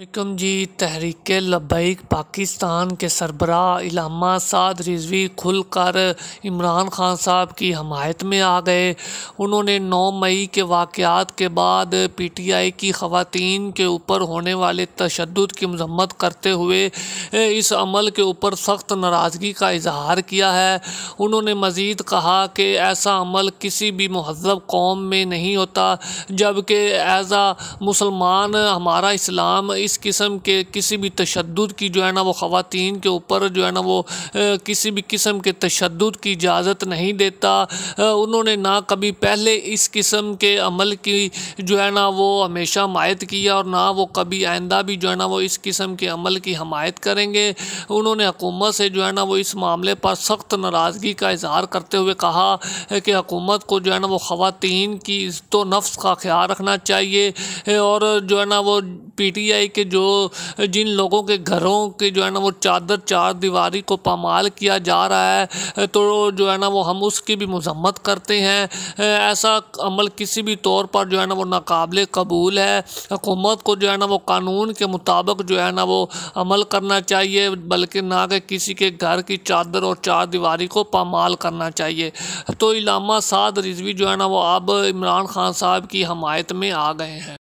विकम जी तहरीक लबैक पाकिस्तान के सरबरा इलामा साद रिजवी खुल कर इमरान खान साहब की हमायत में आ गए उन्होंने 9 मई के वाक़ात के बाद पी टी आई की खातन के ऊपर होने वाले तशद की मजम्मत करते हुए इस अमल के ऊपर सख्त नाराज़गी का इजहार किया है उन्होंने मज़ीद कहा कि ऐसा अमल किसी भी महजब कौम में नहीं होता जबकि एज़ आ मुसलमान हमारा इस्लाम इस इस किस्म के किसी भी तशद की जो है ना वो ख़वान के ऊपर जो है ना वो किसी भी किस्म के तशद की इजाज़त नहीं देता उन्होंने ना कभी पहले इस किस्म के अमल की जो है ना वो हमेशा हमायत किया और ना वो कभी आइंदा भी जो है ना वो इस किस्म के अमल की हमायत करेंगे उन्होंने हकूमत से जो है ना वो इस मामले पर सख्त नाराज़गी का इजहार करते हुए कहा कि हकूमत को जो है ना वो ख़वान की तो नफ्स का ख्याल रखना चाहिए और जो है ना वो पीटीआई के जो जिन लोगों के घरों के जो है ना वो चादर चार दीवारी को पामाल किया जा रहा है तो जो है ना वो हम उसकी भी मजम्मत करते हैं ऐसा अमल किसी भी तौर पर जो है ना वो नाकबले कबूल है हुकूमत को जो है ना वो कानून के मुताबिक जो है ना वो अमल करना चाहिए बल्कि ना कि किसी के घर की चादर और चार दीवारी को पामाल करना चाहिए तो इलामा साद रिजवी जो है ना वो अब इमरान खान साहब की हमायत में आ गए हैं